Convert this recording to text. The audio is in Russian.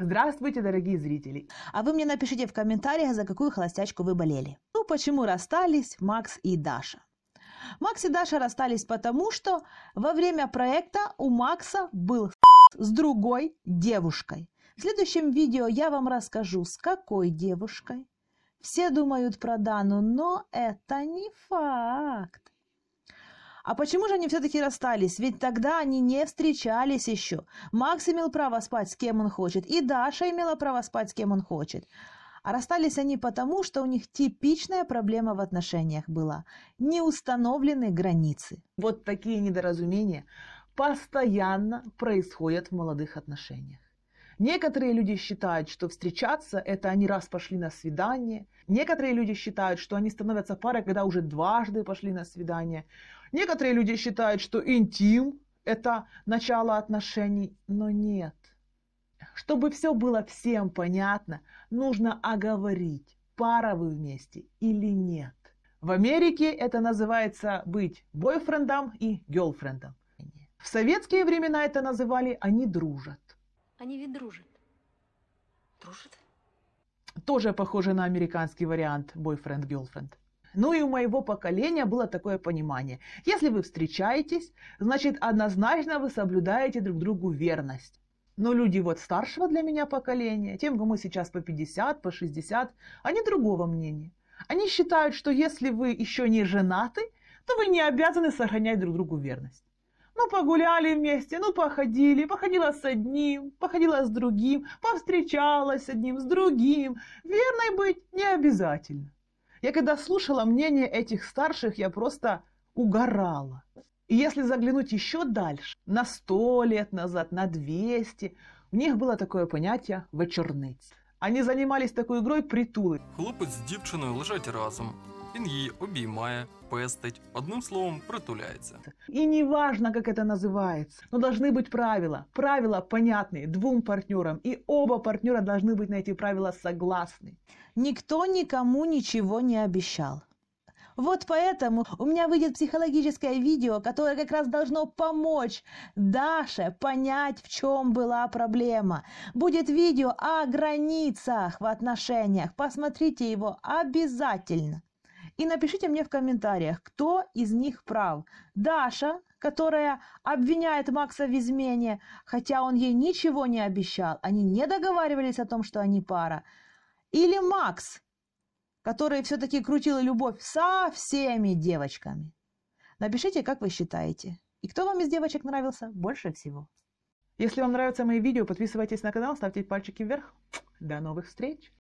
Здравствуйте, дорогие зрители! А вы мне напишите в комментариях, за какую холостячку вы болели. Ну, почему расстались Макс и Даша? Макс и Даша расстались потому, что во время проекта у Макса был с другой девушкой. В следующем видео я вам расскажу, с какой девушкой. Все думают про Дану, но это не факт. А почему же они все-таки расстались? Ведь тогда они не встречались еще. Макс имел право спать с кем он хочет, и Даша имела право спать с кем он хочет. А расстались они потому, что у них типичная проблема в отношениях была – неустановленные границы. Вот такие недоразумения постоянно происходят в молодых отношениях. Некоторые люди считают, что встречаться – это они раз пошли на свидание. Некоторые люди считают, что они становятся парой, когда уже дважды пошли на свидание. Некоторые люди считают, что интим – это начало отношений, но нет. Чтобы все было всем понятно, нужно оговорить, пара вы вместе или нет. В Америке это называется быть бойфрендом и гелфрендом. В советские времена это называли «они дружат». Они ведь дружат. Дружат? Тоже похоже на американский вариант бойфренд-гелфренд. Ну и у моего поколения было такое понимание. Если вы встречаетесь, значит однозначно вы соблюдаете друг другу верность. Но люди вот старшего для меня поколения, тем, кому сейчас по 50, по 60, они другого мнения. Они считают, что если вы еще не женаты, то вы не обязаны сохранять друг другу верность. Ну, погуляли вместе, ну, походили, походила с одним, походила с другим, повстречалась с одним, с другим. Верной быть не обязательно. Я когда слушала мнение этих старших, я просто угорала. И если заглянуть еще дальше, на сто лет назад, на 200, у них было такое понятие «вечорниць». Они занимались такой игрой притулы. Хлопець с дівчиною лежать разом. Він її обіймає, пестить, одним словом, притуляється. И неважно, как это называется, но ну, должны быть правила. Правила понятные двум партнерам, и оба партнера должны быть на эти правила согласны. Никто никому ничего не обещал. Вот поэтому у меня выйдет психологическое видео, которое как раз должно помочь Даше понять, в чем была проблема. Будет видео о границах в отношениях. Посмотрите его обязательно. И напишите мне в комментариях, кто из них прав. Даша, которая обвиняет Макса в измене, хотя он ей ничего не обещал. Они не договаривались о том, что они пара. Или Макс, который все-таки крутил любовь со всеми девочками. Напишите, как вы считаете. И кто вам из девочек нравился больше всего? Если вам нравятся мои видео, подписывайтесь на канал, ставьте пальчики вверх. До новых встреч!